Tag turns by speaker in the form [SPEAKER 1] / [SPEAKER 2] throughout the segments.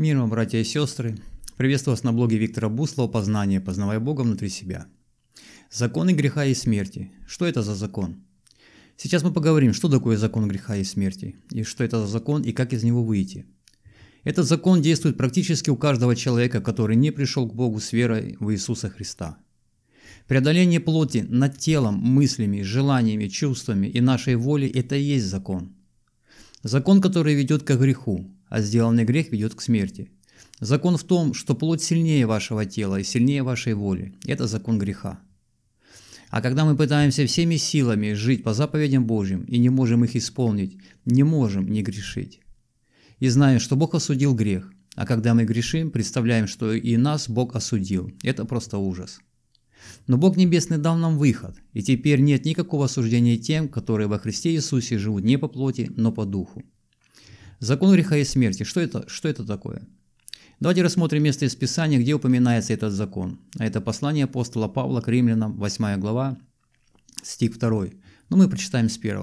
[SPEAKER 1] Мир вам, братья и сестры! Приветствую вас на блоге Виктора Буслова «Познание. Познавая Бога внутри себя». Законы греха и смерти. Что это за закон? Сейчас мы поговорим, что такое закон греха и смерти, и что это за закон, и как из него выйти. Этот закон действует практически у каждого человека, который не пришел к Богу с верой в Иисуса Христа. Преодоление плоти над телом, мыслями, желаниями, чувствами и нашей волей – это и есть закон. Закон, который ведет к греху, а сделанный грех ведет к смерти. Закон в том, что плоть сильнее вашего тела и сильнее вашей воли. Это закон греха. А когда мы пытаемся всеми силами жить по заповедям Божьим и не можем их исполнить, не можем не грешить. И знаем, что Бог осудил грех, а когда мы грешим, представляем, что и нас Бог осудил. Это просто ужас. Но Бог Небесный дал нам выход, и теперь нет никакого осуждения тем, которые во Христе Иисусе живут не по плоти, но по духу. Закон греха и смерти. Что это, что это такое? Давайте рассмотрим место из Писания, где упоминается этот закон. А это послание апостола Павла к римлянам, 8 глава, стих 2. Но мы прочитаем с 1.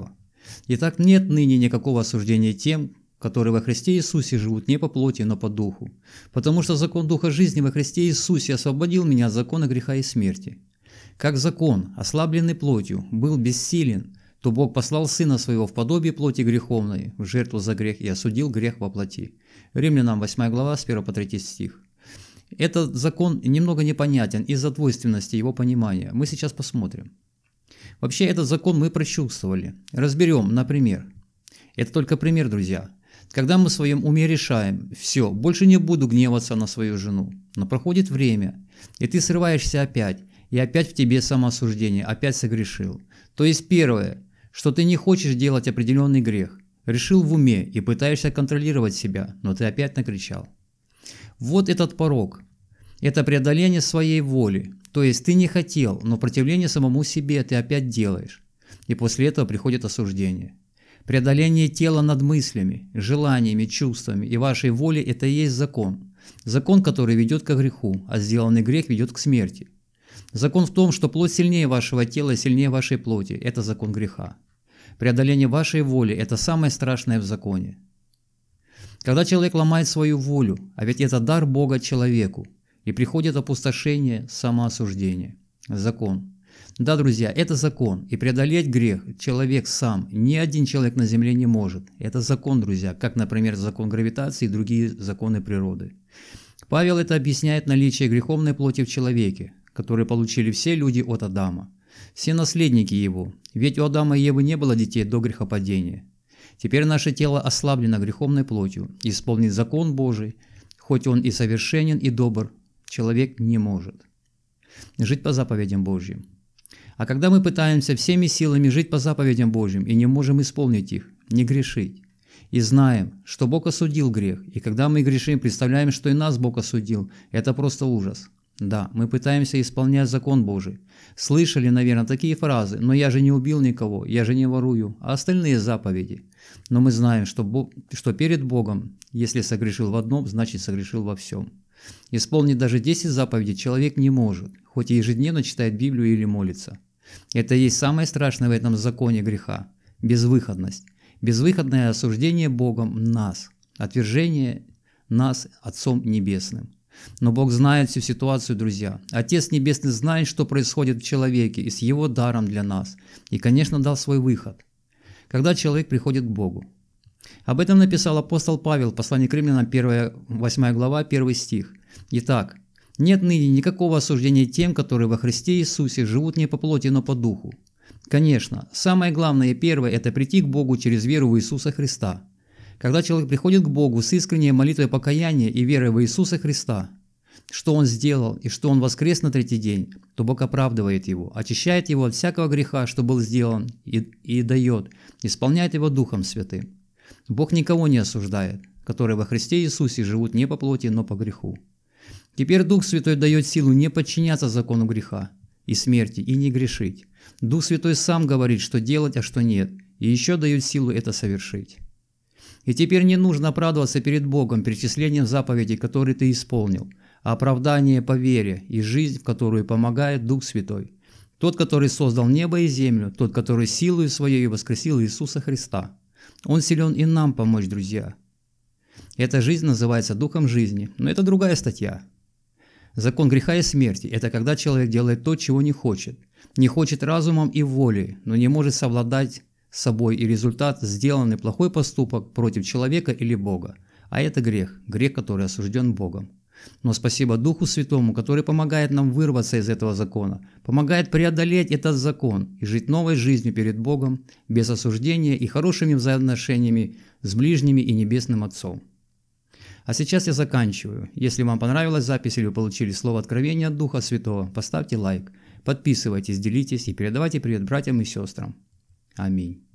[SPEAKER 1] «Итак, нет ныне никакого осуждения тем, которые во Христе Иисусе живут не по плоти, но по духу. Потому что закон Духа жизни во Христе Иисусе освободил меня от закона греха и смерти. Как закон, ослабленный плотью, был бессилен, то Бог послал Сына Своего в подобие плоти греховной, в жертву за грех и осудил грех во плоти». Римлянам 8 глава, с 1 по 3 стих. Этот закон немного непонятен из-за двойственности его понимания. Мы сейчас посмотрим. Вообще этот закон мы прочувствовали. Разберем, например. Это только пример, друзья. Когда мы в своем уме решаем, все, больше не буду гневаться на свою жену. Но проходит время, и ты срываешься опять, и опять в тебе самоосуждение, опять согрешил. То есть первое, что ты не хочешь делать определенный грех. Решил в уме и пытаешься контролировать себя, но ты опять накричал. Вот этот порог. Это преодоление своей воли. То есть ты не хотел, но противление самому себе ты опять делаешь. И после этого приходит осуждение. Преодоление тела над мыслями, желаниями, чувствами и вашей волей – это и есть закон. Закон, который ведет к греху, а сделанный грех ведет к смерти. Закон в том, что плоть сильнее вашего тела и сильнее вашей плоти – это закон греха. Преодоление вашей воли – это самое страшное в законе. Когда человек ломает свою волю, а ведь это дар Бога человеку, и приходит опустошение, самоосуждение. Закон. Да, друзья, это закон, и преодолеть грех человек сам, ни один человек на земле не может. Это закон, друзья, как, например, закон гравитации и другие законы природы. Павел это объясняет наличие греховной плоти в человеке, которую получили все люди от Адама все наследники его, ведь у Адама и Евы не было детей до грехопадения. Теперь наше тело ослаблено греховной плотью, и исполнить закон Божий, хоть он и совершенен и добр, человек не может. Жить по заповедям Божьим. А когда мы пытаемся всеми силами жить по заповедям Божьим и не можем исполнить их, не грешить, и знаем, что Бог осудил грех, и когда мы грешим, представляем, что и нас Бог осудил, это просто ужас – да, мы пытаемся исполнять закон Божий. Слышали, наверное, такие фразы, но я же не убил никого, я же не ворую, а остальные заповеди. Но мы знаем, что, Бог, что перед Богом, если согрешил в одном, значит согрешил во всем. Исполнить даже 10 заповедей человек не может, хоть и ежедневно читает Библию или молится. Это и есть самое страшное в этом законе греха – безвыходность. Безвыходное осуждение Богом нас, отвержение нас Отцом Небесным. Но Бог знает всю ситуацию, друзья. Отец Небесный знает, что происходит в человеке и с его даром для нас. И, конечно, дал свой выход, когда человек приходит к Богу. Об этом написал апостол Павел, послание к римлянам, 1, 8 глава, 1 стих. Итак, нет ныне никакого осуждения тем, которые во Христе Иисусе живут не по плоти, но по духу. Конечно, самое главное и первое – это прийти к Богу через веру в Иисуса Христа. Когда человек приходит к Богу с искренней молитвой покаяния и верой в Иисуса Христа, что Он сделал и что Он воскрес на третий день, то Бог оправдывает его, очищает его от всякого греха, что был сделан, и, и дает, исполняет его Духом Святым. Бог никого не осуждает, которые во Христе Иисусе живут не по плоти, но по греху. Теперь Дух Святой дает силу не подчиняться закону греха и смерти и не грешить. Дух Святой сам говорит, что делать, а что нет, и еще дает силу это совершить. И теперь не нужно оправдываться перед Богом перечислением заповедей, которые ты исполнил, а оправдание по вере и жизнь, в которую помогает Дух Святой. Тот, который создал небо и землю, тот, который силою своей воскресил Иисуса Христа. Он силен и нам помочь, друзья. Эта жизнь называется духом жизни, но это другая статья. Закон греха и смерти – это когда человек делает то, чего не хочет. Не хочет разумом и волей, но не может совладать собой и результат – сделанный плохой поступок против человека или Бога. А это грех, грех, который осужден Богом. Но спасибо Духу Святому, который помогает нам вырваться из этого закона, помогает преодолеть этот закон и жить новой жизнью перед Богом, без осуждения и хорошими взаимоотношениями с ближними и Небесным Отцом. А сейчас я заканчиваю. Если вам понравилась запись или вы получили слово откровения от Духа Святого, поставьте лайк, подписывайтесь, делитесь и передавайте привет братьям и сестрам. Аминь.